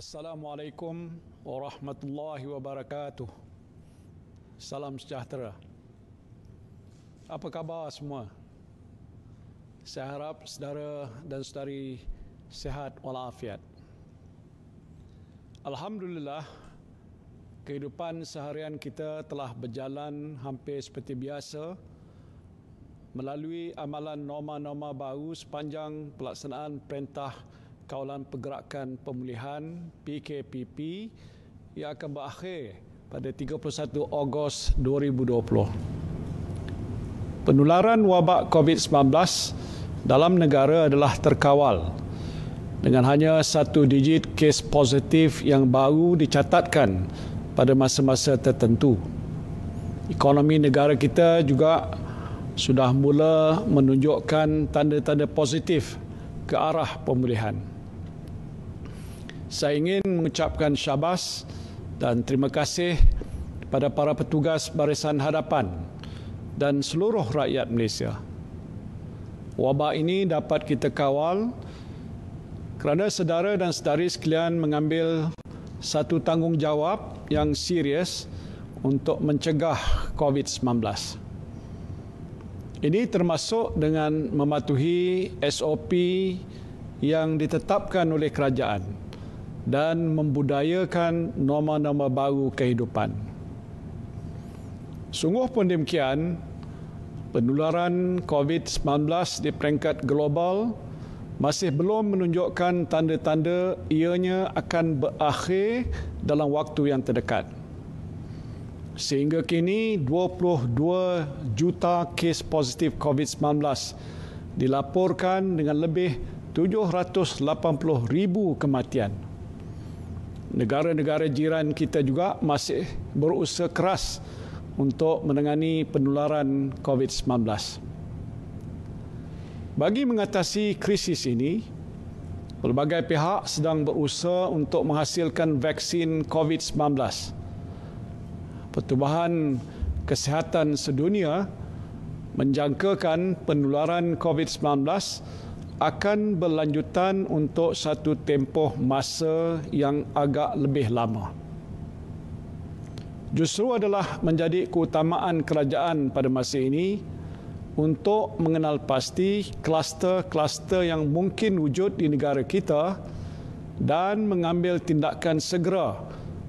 Assalamualaikum warahmatullahi wabarakatuh. Salam sejahtera. Apa khabar semua? Saya harap saudara dan saudari sehat walafiat. Alhamdulillah, kehidupan seharian kita telah berjalan hampir seperti biasa melalui amalan norma-norma baru sepanjang pelaksanaan perintah Kawalan Pergerakan Pemulihan PKPP yang akan berakhir pada 31 Ogos 2020. Penularan wabak COVID-19 dalam negara adalah terkawal dengan hanya satu digit kes positif yang baru dicatatkan pada masa-masa tertentu. Ekonomi negara kita juga sudah mula menunjukkan tanda-tanda positif ke arah pemulihan saya ingin mengucapkan syabas dan terima kasih kepada para petugas barisan hadapan dan seluruh rakyat Malaysia. Wabak ini dapat kita kawal kerana sedara dan sedari sekalian mengambil satu tanggungjawab yang serius untuk mencegah COVID-19. Ini termasuk dengan mematuhi SOP yang ditetapkan oleh kerajaan dan membudayakan norma-norma baru kehidupan. Sungguh pun demikian, penularan COVID-19 di peringkat global masih belum menunjukkan tanda-tanda ianya akan berakhir dalam waktu yang terdekat. Sehingga kini 22 juta kes positif COVID-19 dilaporkan dengan lebih 780 ribu kematian negara-negara jiran kita juga masih berusaha keras untuk menangani penularan COVID-19. Bagi mengatasi krisis ini, pelbagai pihak sedang berusaha untuk menghasilkan vaksin COVID-19. Pertubuhan Kesehatan Sedunia menjangkakan penularan COVID-19 akan berlanjutan untuk satu tempoh masa yang agak lebih lama. Justru adalah menjadi keutamaan kerajaan pada masa ini untuk mengenal pasti kluster-kluster yang mungkin wujud di negara kita dan mengambil tindakan segera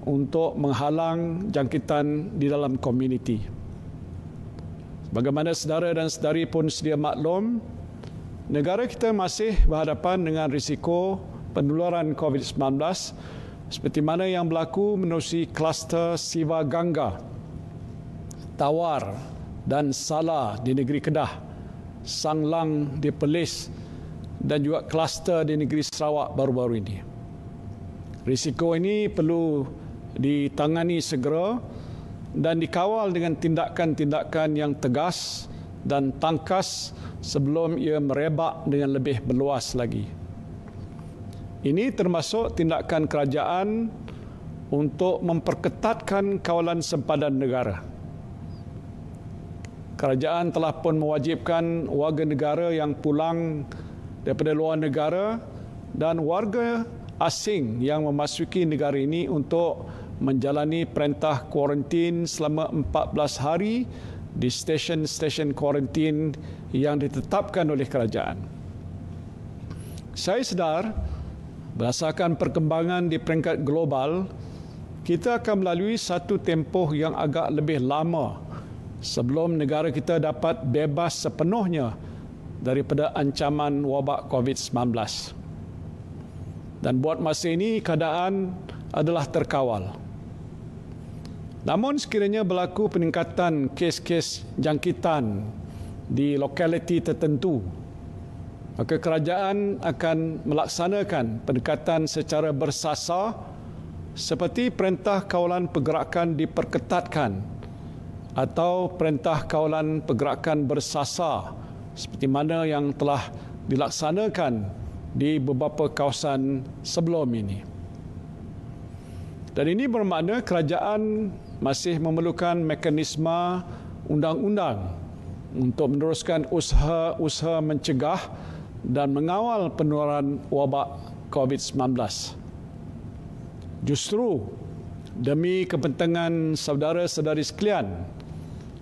untuk menghalang jangkitan di dalam komuniti. Bagaimana saudara dan saudari pun sedia maklum, negara kita masih berhadapan dengan risiko penularan COVID-19 seperti mana yang berlaku menerusi kluster Siva Gangga, Tawar dan Salah di negeri Kedah, Sanglang di Perlis dan juga kluster di negeri Sarawak baru-baru ini. Risiko ini perlu ditangani segera dan dikawal dengan tindakan-tindakan yang tegas dan tangkas sebelum ia merebak dengan lebih meluas lagi. Ini termasuk tindakan kerajaan untuk memperketatkan kawalan sempadan negara. Kerajaan telah pun mewajibkan warga negara yang pulang daripada luar negara dan warga asing yang memasuki negara ini untuk menjalani perintah kuarantin selama 14 hari di stesen-stesen kuarantin yang ditetapkan oleh kerajaan. Saya sedar berdasarkan perkembangan di peringkat global, kita akan melalui satu tempoh yang agak lebih lama sebelum negara kita dapat bebas sepenuhnya daripada ancaman wabak COVID-19. Dan buat masa ini keadaan adalah terkawal. Namun sekiranya berlaku peningkatan kes-kes jangkitan di lokaliti tertentu, maka kerajaan akan melaksanakan pendekatan secara bersasar seperti perintah kawalan pergerakan diperketatkan atau perintah kawalan pergerakan bersasar seperti mana yang telah dilaksanakan di beberapa kawasan sebelum ini. Dan ini bermakna kerajaan masih memerlukan mekanisme undang-undang untuk meneruskan usaha-usaha mencegah dan mengawal penularan wabak COVID-19. Justru demi kepentingan saudara-saudari sekalian,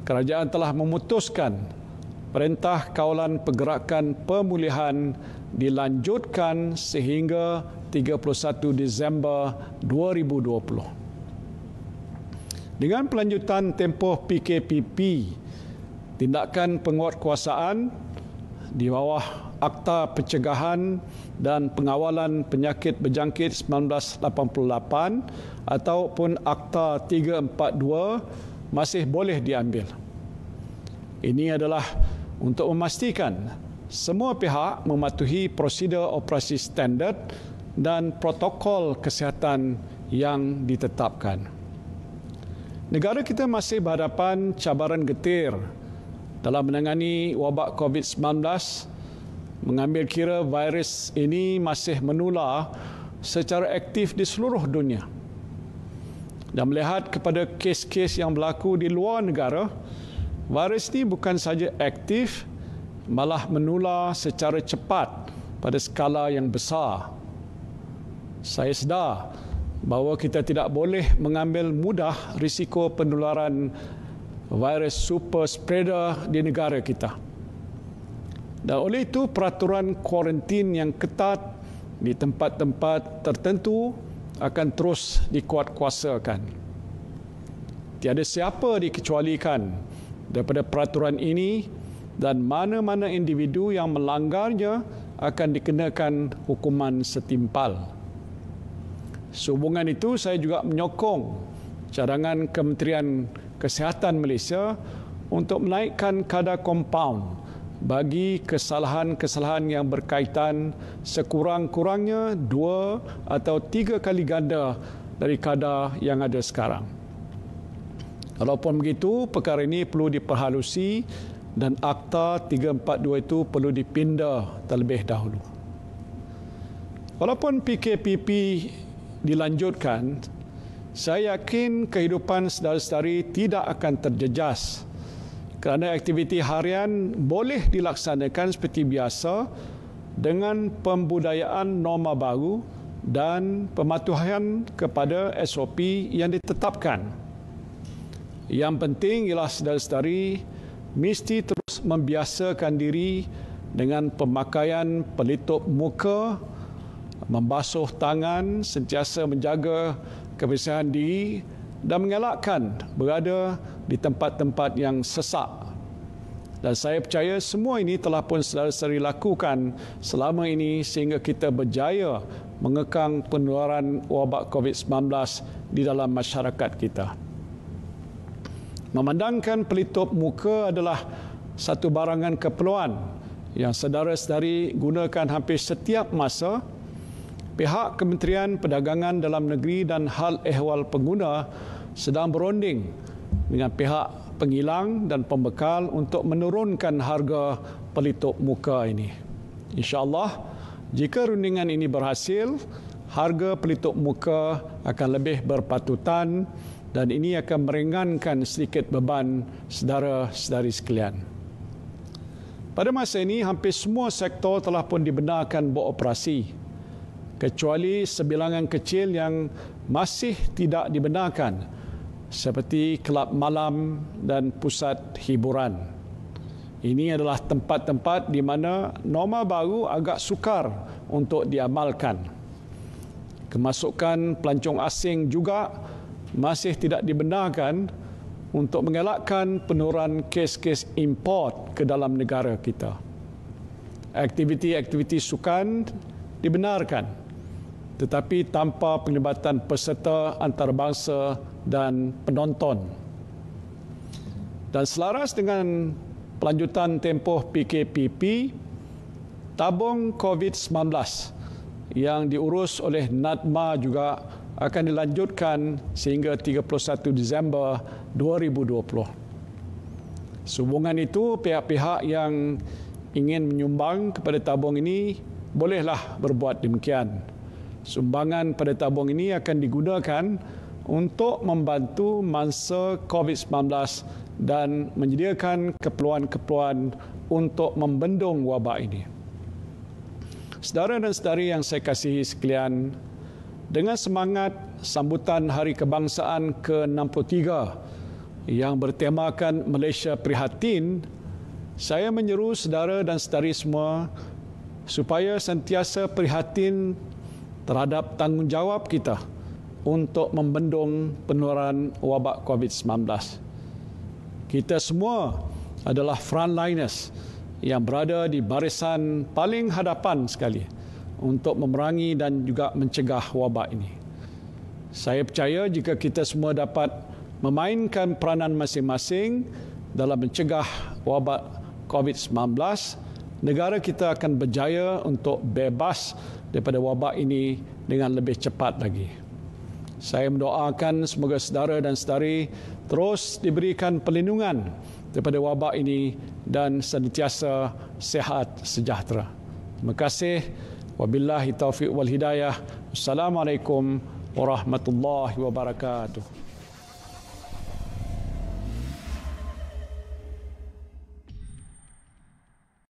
kerajaan telah memutuskan Perintah Kawalan Pergerakan Pemulihan dilanjutkan sehingga 31 Disember 2020. Dengan pelanjutan tempoh PKPP, tindakan penguatkuasaan di bawah Akta Pencegahan dan Pengawalan Penyakit Berjangkit 1988 ataupun Akta 342 masih boleh diambil. Ini adalah untuk memastikan semua pihak mematuhi prosedur operasi standard dan protokol kesihatan yang ditetapkan. Negara kita masih berhadapan cabaran getir dalam menangani wabak COVID-19. Mengambil kira virus ini masih menular secara aktif di seluruh dunia. Dan melihat kepada kes-kes yang berlaku di luar negara, virus ini bukan saja aktif, malah menular secara cepat pada skala yang besar. Saya sedar bahawa kita tidak boleh mengambil mudah risiko penularan virus super spreader di negara kita. Dan oleh itu peraturan kuarantin yang ketat di tempat-tempat tertentu akan terus dikuatkuasakan. Tiada siapa dikecualikan daripada peraturan ini dan mana-mana individu yang melanggarnya akan dikenakan hukuman setimpal. Sehubungan itu, saya juga menyokong cadangan Kementerian Kesihatan Malaysia untuk menaikkan kadar kompaun bagi kesalahan-kesalahan yang berkaitan sekurang-kurangnya dua atau tiga kali ganda dari kadar yang ada sekarang. Walaupun begitu, perkara ini perlu diperhalusi dan Akta 342 itu perlu dipindah terlebih dahulu. Walaupun PKPP dilanjutkan, saya yakin kehidupan saudara-saudari tidak akan terjejas kerana aktiviti harian boleh dilaksanakan seperti biasa dengan pembudayaan norma baru dan pematuhan kepada SOP yang ditetapkan. Yang penting ialah saudara-saudari mesti terus membiasakan diri dengan pemakaian pelitup muka membasuh tangan, sentiasa menjaga kebersihan diri dan mengelakkan berada di tempat-tempat yang sesak. Dan saya percaya semua ini telah pun saudara-saudari lakukan selama ini sehingga kita berjaya mengekang penularan wabak COVID-19 di dalam masyarakat kita. Memandangkan pelitup muka adalah satu barangan keperluan yang saudara-saudari gunakan hampir setiap masa Pihak Kementerian Perdagangan Dalam Negeri dan Hal Ehwal Pengguna sedang berunding dengan pihak pengilang dan pembekal untuk menurunkan harga pelitup muka ini. InsyaAllah, jika rundingan ini berhasil, harga pelitup muka akan lebih berpatutan dan ini akan meringankan sedikit beban sedara-sedari sekalian. Pada masa ini, hampir semua sektor telah pun dibenarkan beroperasi kecuali sebilangan kecil yang masih tidak dibenarkan seperti kelab malam dan pusat hiburan. Ini adalah tempat-tempat di mana norma baru agak sukar untuk diamalkan. Kemasukan pelancong asing juga masih tidak dibenarkan untuk mengelakkan penurunan kes-kes import ke dalam negara kita. Aktiviti-aktiviti sukan dibenarkan tetapi tanpa penglibatan peserta antarabangsa dan penonton. Dan selaras dengan pelanjutan tempoh PKPP, tabung COVID-19 yang diurus oleh NADMA juga akan dilanjutkan sehingga 31 Disember 2020. Sehubungan itu, pihak-pihak yang ingin menyumbang kepada tabung ini bolehlah berbuat demikian. Sumbangan pada tabung ini akan digunakan untuk membantu mangsa COVID-19 dan menyediakan keperluan-keperluan untuk membendung wabak ini. Saudara dan saudari yang saya kasihi sekalian, dengan semangat sambutan Hari Kebangsaan ke-63 yang bertemakan Malaysia Prihatin, saya menyeru saudara dan saudari semua supaya sentiasa prihatin terhadap tanggungjawab kita untuk membendung penularan wabak COVID-19. Kita semua adalah frontliners yang berada di barisan paling hadapan sekali untuk memerangi dan juga mencegah wabak ini. Saya percaya jika kita semua dapat memainkan peranan masing-masing dalam mencegah wabak COVID-19, negara kita akan berjaya untuk bebas daripada wabak ini dengan lebih cepat lagi. Saya mendoakan semoga saudara dan saudari terus diberikan perlindungan daripada wabak ini dan sentiasa sehat sejahtera. Terima kasih. Wabillahi taufiq wal hidayah. Assalamualaikum warahmatullahi wabarakatuh.